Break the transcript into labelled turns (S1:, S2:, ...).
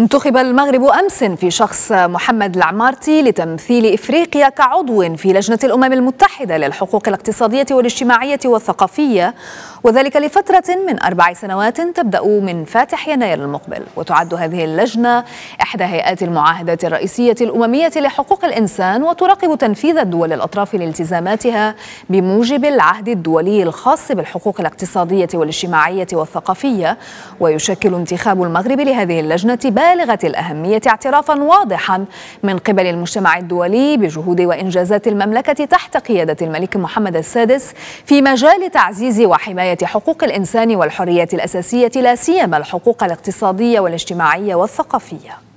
S1: انتخب المغرب أمس في شخص محمد العمارتي لتمثيل إفريقيا كعضو في لجنة الأمم المتحدة للحقوق الاقتصادية والاجتماعية والثقافية وذلك لفترة من أربع سنوات تبدأ من فاتح يناير المقبل وتعد هذه اللجنة إحدى هيئات المعاهدة الرئيسية الأممية لحقوق الإنسان وتراقب تنفيذ الدول الأطراف لالتزاماتها بموجب العهد الدولي الخاص بالحقوق الاقتصادية والاجتماعية والثقافية ويشكل انتخاب المغرب لهذه اللجنة بالغة الأهمية اعترافا واضحا من قبل المجتمع الدولي بجهود وإنجازات المملكة تحت قيادة الملك محمد السادس في مجال تعزيز وحماية حماية حقوق الإنسان والحريات الأساسية لا سيما الحقوق الاقتصادية والاجتماعية والثقافية